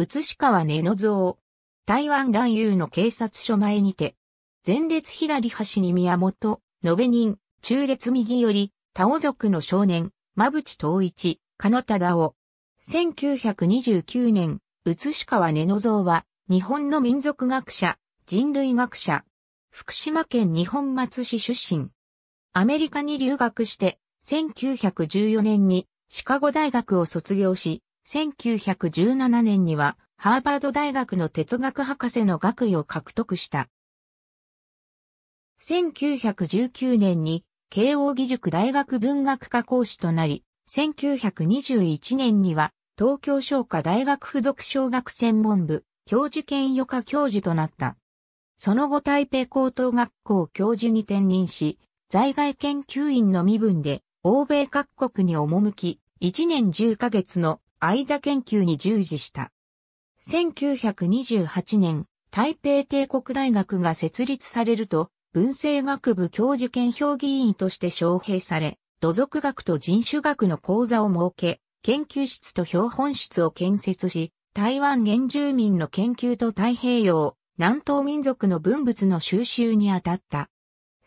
写し川根の像。台湾乱遊の警察署前にて、前列左端に宮本、延人、中列右より、タオ族の少年、馬淵東一、カノタダオ。1929年、写し川根の像は、日本の民族学者、人類学者、福島県日本松市出身。アメリカに留学して、1914年にシカゴ大学を卒業し、1917年にはハーバード大学の哲学博士の学位を獲得した。1919年に慶応義塾大学文学科講師となり、1921年には東京商科大学附属小学専門部教授兼余科教授となった。その後台北高等学校教授に転任し、在外研究員の身分で欧米各国に赴き、1年10ヶ月の間研究に従事した。1928年、台北帝国大学が設立されると、文政学部教授兼評議員として招聘され、土俗学と人種学の講座を設け、研究室と標本室を建設し、台湾原住民の研究と太平洋、南東民族の文物の収集に当たった。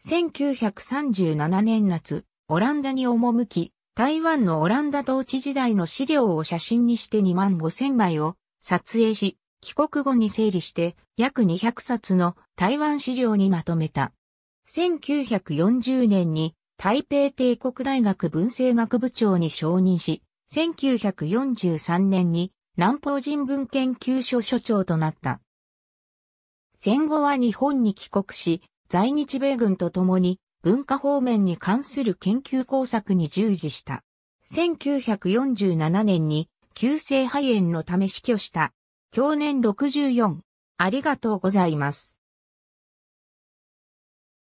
1937年夏、オランダに赴き、台湾のオランダ統治時代の資料を写真にして2万5千枚を撮影し、帰国後に整理して約200冊の台湾資料にまとめた。1940年に台北帝国大学文政学部長に承認し、1943年に南方人文研究所所長となった。戦後は日本に帰国し、在日米軍と共に文化方面に関する研究工作に従事した。1947年に急性肺炎のため死去した。去年64。ありがとうございます。